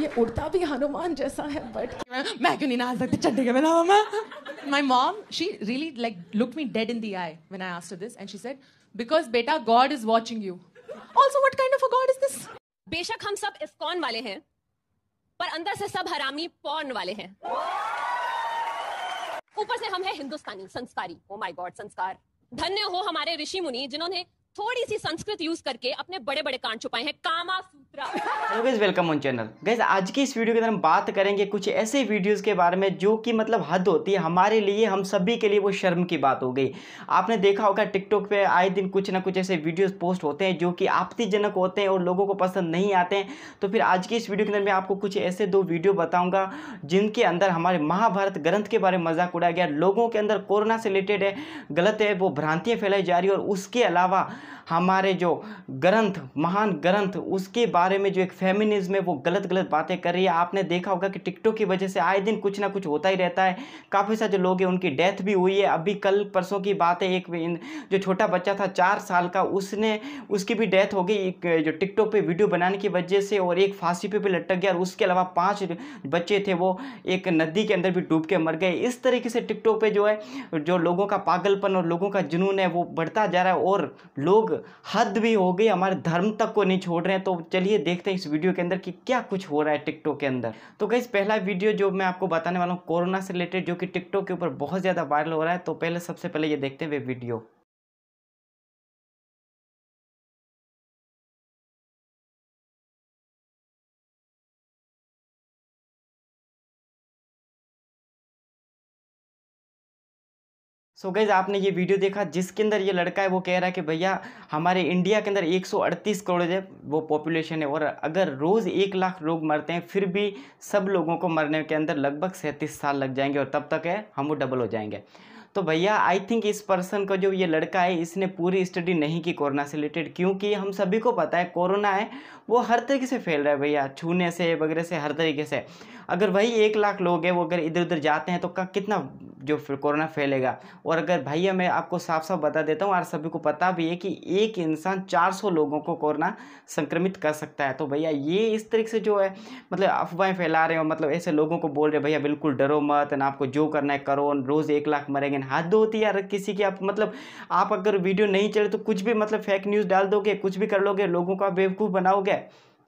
ये उड़ता भी हनुमान जैसा है बट मैं क्यों नहीं नहा सकती चंडी के बिना मैं my mom she really like look me dead in the eye when I asked this and she said because बेटा God is watching you also what kind of a God is this बेशक हम सब इफकॉन वाले हैं पर अंदर से सब हरामी पॉर्न वाले हैं ऊपर से हम हैं हिंदुस्तानी संस्कारी ओ माय गॉड संस्कार धन्य हो हमारे ऋषि मुनि जिन्होंने थोड़ी सी संस्कृत यूज करके अपने बड़े बड़े कान छुपाए हैं Kama Sutra hello guys welcome on channel guys आज की इस वीडियो के अंदर हम बात करेंगे कुछ ऐसे वीडियोस के बारे में जो कि मतलब हद होती है हमारे लिए हम सभी के लिए वो शर्म की बात हो गई आपने देखा होगा टिकटॉक पे आए दिन कुछ ना कुछ ऐसे वीडियोज़ पोस्ट होते हैं जो कि आपत्तिजनक होते हैं और लोगों को पसंद नहीं आते हैं तो फिर आज की इस वीडियो के अंदर मैं आपको कुछ ऐसे दो वीडियो बताऊँगा जिनके अंदर हमारे महाभारत ग्रंथ के बारे में मजाक उड़ाया गया लोगों के अंदर कोरोना से रिलेटेड है गलत है वो भ्रांतियाँ फैलाई जा रही है और उसके अलावा हमारे जो ग्रंथ महान ग्रंथ उसके बारे में जो एक फेमिनिज्म है वो गलत गलत बातें कर रही है आपने देखा होगा कि टिकटॉक की वजह से आए दिन कुछ ना कुछ होता ही रहता है काफ़ी सारे लोग हैं उनकी डेथ भी हुई है अभी कल परसों की बात है एक जो छोटा बच्चा था चार साल का उसने उसकी भी डेथ हो गई जो टिकटॉक पर वीडियो बनाने की वजह से और एक फांसी पर भी लटक गया और उसके अलावा पाँच बच्चे थे वो एक नदी के अंदर भी डूब के मर गए इस तरीके से टिकटॉक पर जो है जो लोगों का पागलपन और लोगों का जुनून है वो बढ़ता जा रहा है और लोग लोग हद भी हो गई हमारे धर्म तक को नहीं छोड़ रहे हैं तो चलिए देखते हैं इस वीडियो के अंदर कि क्या कुछ हो रहा है टिकटॉक के अंदर तो गई पहला वीडियो जो मैं आपको बताने वाला हूँ कोरोना से रिलेटेड जो कि टिकटॉक के ऊपर बहुत ज़्यादा वायरल हो रहा है तो पहले सबसे पहले ये देखते हैं वे वीडियो सो so गैज़ आपने ये वीडियो देखा जिसके अंदर ये लड़का है वो कह रहा है कि भैया हमारे इंडिया के अंदर 138 करोड़ है वो पॉपुलेशन है और अगर रोज़ एक लाख लोग मरते हैं फिर भी सब लोगों को मरने के अंदर लगभग सैंतीस साल लग जाएंगे और तब तक है हम वो डबल हो जाएंगे तो भैया आई थिंक इस पर्सन का जो ये लड़का है इसने पूरी स्टडी नहीं की कोरोना से रिलेटेड क्योंकि हम सभी को पता है कोरोना है वो हर तरीके से फैल रहा है भैया छूने से वगैरह से हर तरीके से अगर वही एक लाख लोग हैं वो अगर इधर उधर जाते हैं तो कितना जो कोरोना फैलेगा और अगर भैया मैं आपको साफ साफ बता देता हूँ और सभी को पता भी है कि एक इंसान 400 लोगों को कोरोना संक्रमित कर सकता है तो भैया ये इस तरीके से जो है मतलब अफवाहें फैला रहे हो मतलब ऐसे लोगों को बोल रहे भैया बिल्कुल डरो मत ना आपको जो करना है करो रोज़ एक लाख मरेंगे सेकंड हाथ धो होती है यार किसी की आप मतलब आप अगर वीडियो नहीं चले तो कुछ भी मतलब फेक न्यूज़ डाल दोगे कुछ भी कर लोगे लोगों का बेवकूफ़ बनाओगे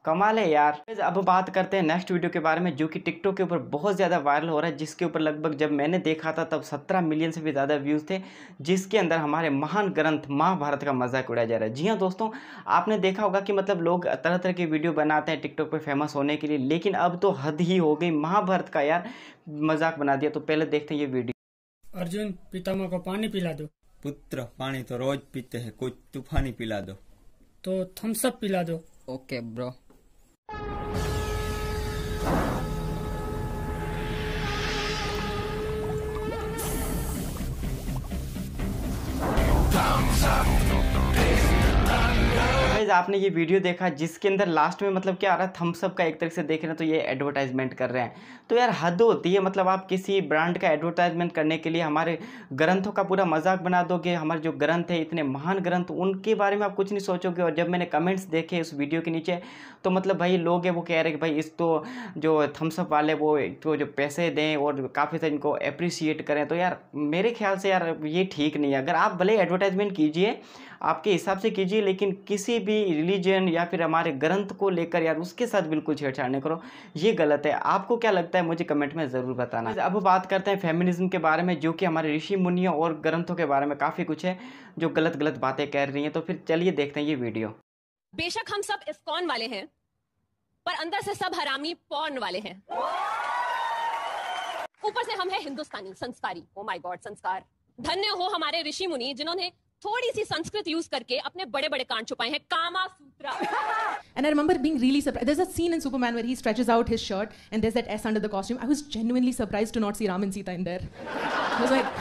कमाल है यार अब बात करते हैं नेक्स्ट वीडियो के बारे में जो कि टिकटॉक के ऊपर बहुत ज़्यादा वायरल हो रहा है जिसके ऊपर लगभग जब मैंने देखा था तब 17 मिलियन से भी ज़्यादा व्यूज़ थे जिसके अंदर हमारे महान ग्रंथ महाभारत का मजाक उड़ाया जा रहा है जी हाँ दोस्तों आपने देखा होगा कि मतलब लोग तरह तरह के वीडियो बनाते हैं टिकटॉक पर फेमस होने के लिए लेकिन अब तो हद ही हो गई महाभारत का यार मजाक बना दिया तो पहले देखते हैं ये वीडियो अर्जुन पितामह को पानी पिला दो पुत्र पानी तो रोज पीते हैं कुछ तूफानी पिला दो तो थम्स अप पिला दो okay bro Thumbs up. Guys आपने ये वीडियो देखा जिसके अंदर लास्ट में मतलब क्या आ रहा है थम्सअप का एक तरह से देख रहे हैं तो ये एडवर्टाइजमेंट कर रहे हैं तो यार हद होती है मतलब आप किसी ब्रांड का एडवर्टाइजमेंट करने के लिए हमारे ग्रंथों का पूरा मजाक बना दोगे हमारे जो ग्रंथ है इतने महान ग्रंथ उनके बारे में आप कुछ नहीं सोचोगे और जब मैंने कमेंट्स देखे उस वीडियो के नीचे तो मतलब भाई लोग हैं वो कह रहे कि भाई इस तो जो थम्सअप वाले वो तो जो पैसे दें और काफ़ी सारे इनको अप्रिसिएट करें तो यार मेरे ख्याल से यार ये ठीक नहीं है अगर आप भले एडवर्टाइजमेंट कीजिए आपके हिसाब से कीजिए लेकिन किसी भी भी रिलीजन या फिर हमारे ग्रंथ को लेकर यार उसके साथ बिल्कुल छेड़छाड़ नहीं करो ये गलत है आपको क्या लगता है मुझे कमेंट में ज़रूर बताना अब बात करते हैं फेमिनिज्म के बारे में जो कि हमारे ऋषि मुनियों और ग्रंथों के बारे में काफ़ी कुछ है जो गलत गलत बातें कह रही हैं तो फिर चलिए देखते हैं ये वीडियो बेशक हम सब इस्कॉन वाले हैं पर अंदर से सब हरामी पॉर्न वाले हैं ऊपर से हम हैं हिंदुस्तानी संस्कारी ओ माय गॉड संस्कार धन्य हो हमारे ऋषि मुनि जिन्होंने थोड़ी सी संस्कृत यूज करके अपने बड़े बड़े कान छुपाए हैं Kama Sutra and I remember being really surprise there is a scene in Superman where he stretches out his shirt and there is that S under the costume I was genuinely surprised to not see Ram and Sita in there was like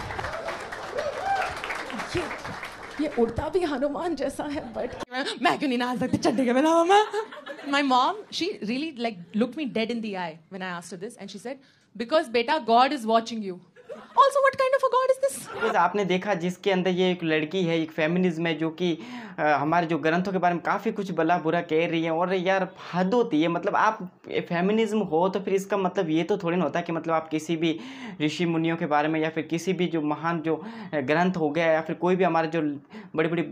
ये ये उड़ता भी हनुमान जैसा है but मैं क्यों नहीं नाच सकती चड्डे के बिना मैं my mom she really like look me dead in the eye when I asked her this and she said because beta god is watching you also what kind of a God is this आपने देखा जिसके अंदर ये एक लड़की है एक feminism है जो कि हमारे जो ग्रंथों के बारे में काफ़ी कुछ भला बुरा कह रही है और यार हद होती है मतलब आप फेमिनिज्म हो तो फिर इसका मतलब ये तो थोड़ी ना होता कि मतलब आप किसी भी ऋषि मुनियों के बारे में या फिर किसी भी जो महान जो ग्रंथ हो गया या फिर कोई भी हमारे जो बड़ी बड़ी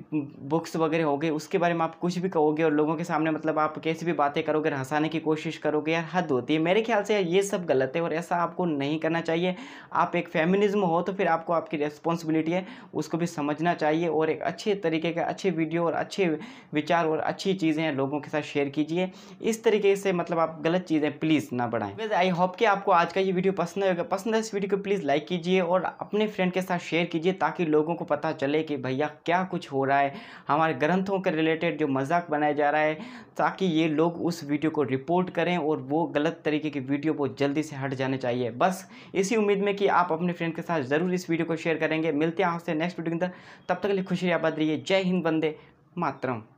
बुक्स वगैरह हो गए उसके बारे में आप कुछ भी कहोगे और लोगों के सामने मतलब आप कैसी भी बातें करोगे हंसाने की कोशिश करोगे यार हद होती है मेरे ख्याल से यार ये सब गलत है और ऐसा आपको नहीं करना चाहिए आप एक फेमिनिज्म हो तो फिर आपको आपकी रेस्पॉन्सिबिलिटी है उसको भी समझना चाहिए और एक अच्छे तरीके का अच्छे वीडियो वीडियो और अच्छे विचार और अच्छी चीज़ें लोगों के साथ शेयर कीजिए इस तरीके से मतलब आप गलत चीज़ें प्लीज़ ना बढ़ाएं वैसे आई होप कि आपको आज का ये वीडियो पसंद होगा पसंद है इस वीडियो को प्लीज़ लाइक कीजिए और अपने फ्रेंड के साथ शेयर कीजिए ताकि लोगों को पता चले कि भैया क्या कुछ हो रहा है हमारे ग्रंथों के रिलेटेड जो मजाक बनाया जा रहा है ताकि ये लोग उस वीडियो को रिपोर्ट करें और वो गलत तरीके की वीडियो को जल्दी से हट जाने चाहिए बस इसी उम्मीद में कि आप अपने फ्रेंड के साथ ज़रूर इस वीडियो को शेयर करेंगे मिलते हैं आपसे नेक्स्ट वीडियो के अंदर तब तक के लिए खुशी आबाद रहिए जय हिंद बंदे matrão.